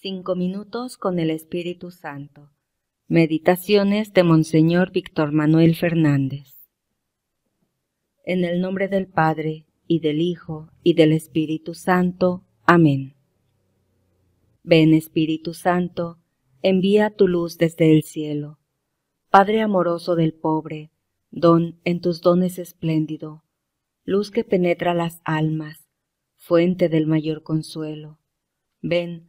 Cinco minutos con el Espíritu Santo. Meditaciones de Monseñor Víctor Manuel Fernández. En el nombre del Padre, y del Hijo, y del Espíritu Santo. Amén. Ven Espíritu Santo, envía tu luz desde el cielo. Padre amoroso del pobre, don en tus dones espléndido, luz que penetra las almas, fuente del mayor consuelo. Ven,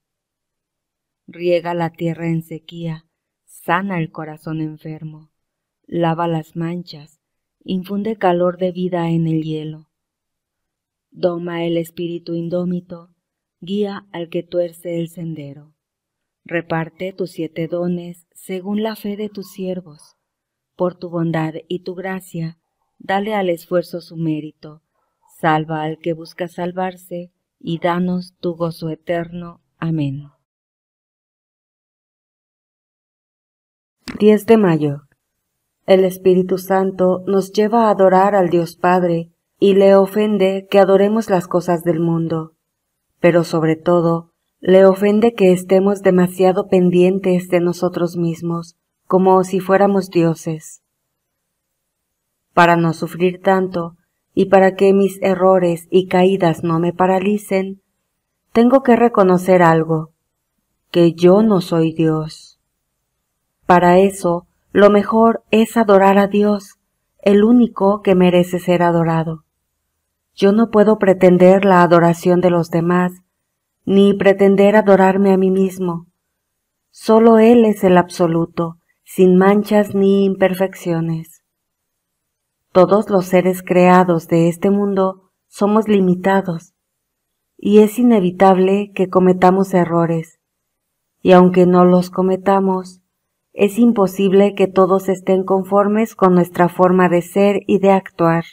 riega la tierra en sequía, sana el corazón enfermo, lava las manchas, infunde calor de vida en el hielo. Doma el espíritu indómito, guía al que tuerce el sendero. Reparte tus siete dones según la fe de tus siervos. Por tu bondad y tu gracia, dale al esfuerzo su mérito. Salva al que busca salvarse y danos tu gozo eterno. Amén. 10 de mayo. El Espíritu Santo nos lleva a adorar al Dios Padre y le ofende que adoremos las cosas del mundo, pero sobre todo le ofende que estemos demasiado pendientes de nosotros mismos, como si fuéramos dioses. Para no sufrir tanto, y para que mis errores y caídas no me paralicen, tengo que reconocer algo, que yo no soy Dios. Para eso, lo mejor es adorar a Dios, el único que merece ser adorado. Yo no puedo pretender la adoración de los demás, ni pretender adorarme a mí mismo. Solo Él es el absoluto, sin manchas ni imperfecciones. Todos los seres creados de este mundo somos limitados, y es inevitable que cometamos errores, y aunque no los cometamos, es imposible que todos estén conformes con nuestra forma de ser y de actuar.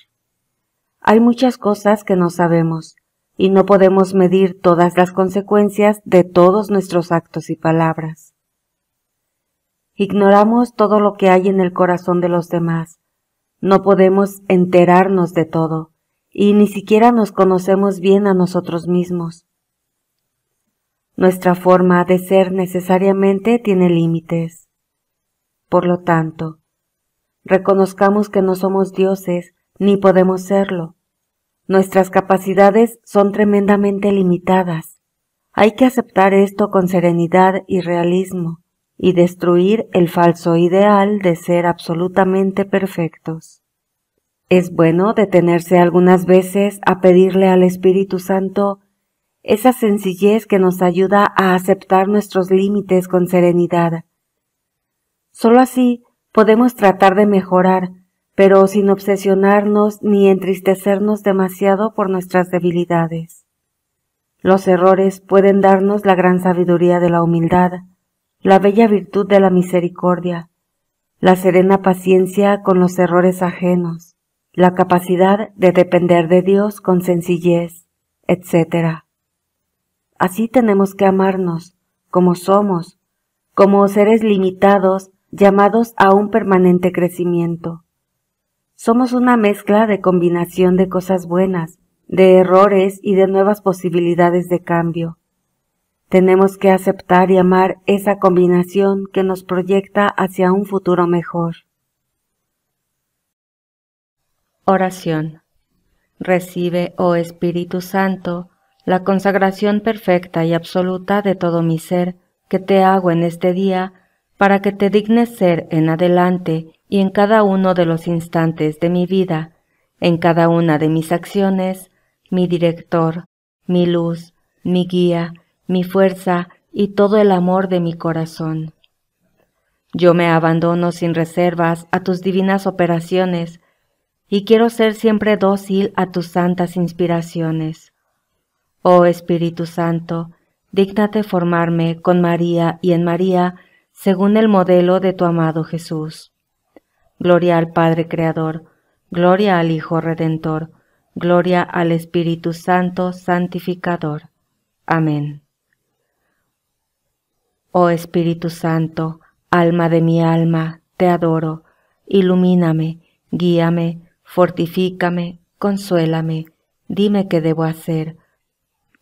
Hay muchas cosas que no sabemos, y no podemos medir todas las consecuencias de todos nuestros actos y palabras. Ignoramos todo lo que hay en el corazón de los demás. No podemos enterarnos de todo, y ni siquiera nos conocemos bien a nosotros mismos. Nuestra forma de ser necesariamente tiene límites. Por lo tanto, reconozcamos que no somos dioses ni podemos serlo. Nuestras capacidades son tremendamente limitadas. Hay que aceptar esto con serenidad y realismo y destruir el falso ideal de ser absolutamente perfectos. Es bueno detenerse algunas veces a pedirle al Espíritu Santo esa sencillez que nos ayuda a aceptar nuestros límites con serenidad Solo así podemos tratar de mejorar, pero sin obsesionarnos ni entristecernos demasiado por nuestras debilidades. Los errores pueden darnos la gran sabiduría de la humildad, la bella virtud de la misericordia, la serena paciencia con los errores ajenos, la capacidad de depender de Dios con sencillez, etc. Así tenemos que amarnos, como somos, como seres limitados llamados a un permanente crecimiento. Somos una mezcla de combinación de cosas buenas, de errores y de nuevas posibilidades de cambio. Tenemos que aceptar y amar esa combinación que nos proyecta hacia un futuro mejor. Oración. Recibe, oh Espíritu Santo, la consagración perfecta y absoluta de todo mi ser que te hago en este día para que te dignes ser en adelante y en cada uno de los instantes de mi vida, en cada una de mis acciones, mi director, mi luz, mi guía, mi fuerza y todo el amor de mi corazón. Yo me abandono sin reservas a tus divinas operaciones y quiero ser siempre dócil a tus santas inspiraciones. Oh Espíritu Santo, dígnate formarme con María y en María según el modelo de tu amado Jesús. Gloria al Padre Creador, gloria al Hijo Redentor, gloria al Espíritu Santo Santificador. Amén. Oh Espíritu Santo, alma de mi alma, te adoro, ilumíname, guíame, fortifícame, consuélame, dime qué debo hacer.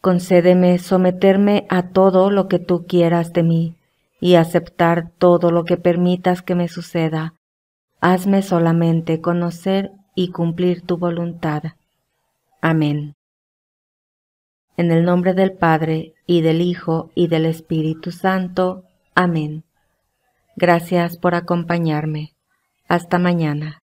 Concédeme someterme a todo lo que tú quieras de mí y aceptar todo lo que permitas que me suceda. Hazme solamente conocer y cumplir tu voluntad. Amén. En el nombre del Padre, y del Hijo, y del Espíritu Santo. Amén. Gracias por acompañarme. Hasta mañana.